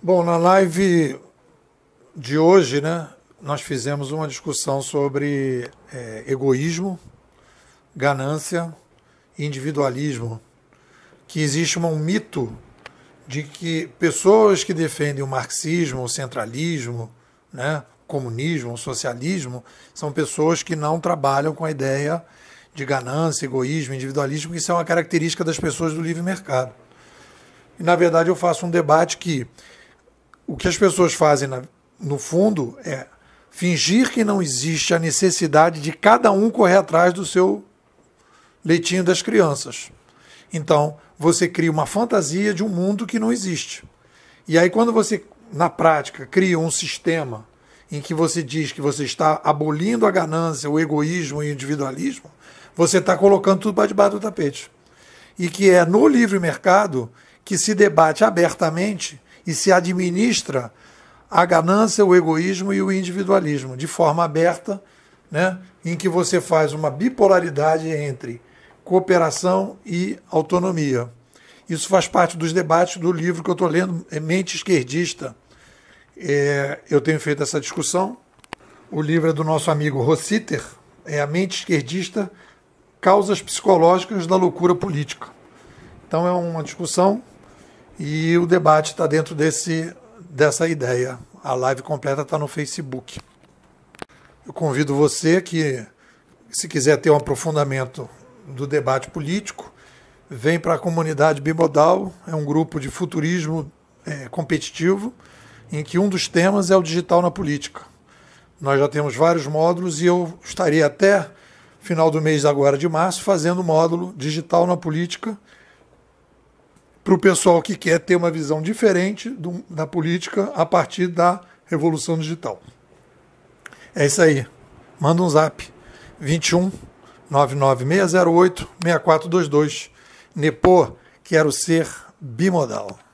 Bom, na live de hoje, né, nós fizemos uma discussão sobre é, egoísmo, ganância e individualismo, que existe um mito de que pessoas que defendem o marxismo, o centralismo, né, o comunismo, o socialismo, são pessoas que não trabalham com a ideia de ganância, egoísmo, individualismo, que isso é uma característica das pessoas do livre mercado. E, na verdade, eu faço um debate que o que as pessoas fazem, na, no fundo, é fingir que não existe a necessidade de cada um correr atrás do seu leitinho das crianças. Então, você cria uma fantasia de um mundo que não existe. E aí, quando você, na prática, cria um sistema em que você diz que você está abolindo a ganância, o egoísmo e o individualismo, você está colocando tudo para debaixo do tapete. E que é no livre mercado que se debate abertamente e se administra a ganância, o egoísmo e o individualismo, de forma aberta, né, em que você faz uma bipolaridade entre cooperação e autonomia. Isso faz parte dos debates do livro que eu estou lendo, é Mente Esquerdista. É, eu tenho feito essa discussão. O livro é do nosso amigo Rossiter, é A Mente Esquerdista, Causas Psicológicas da Loucura Política. Então é uma discussão e o debate está dentro desse, dessa ideia. A live completa está no Facebook. Eu convido você que, se quiser ter um aprofundamento do debate político, vem para a comunidade bimodal. É um grupo de futurismo é, competitivo em que um dos temas é o digital na política. Nós já temos vários módulos e eu estarei até final do mês agora de março fazendo o módulo digital na política para o pessoal que quer ter uma visão diferente do, da política a partir da revolução digital. É isso aí. Manda um zap. 21 99608 6422. Nepô, quero ser bimodal.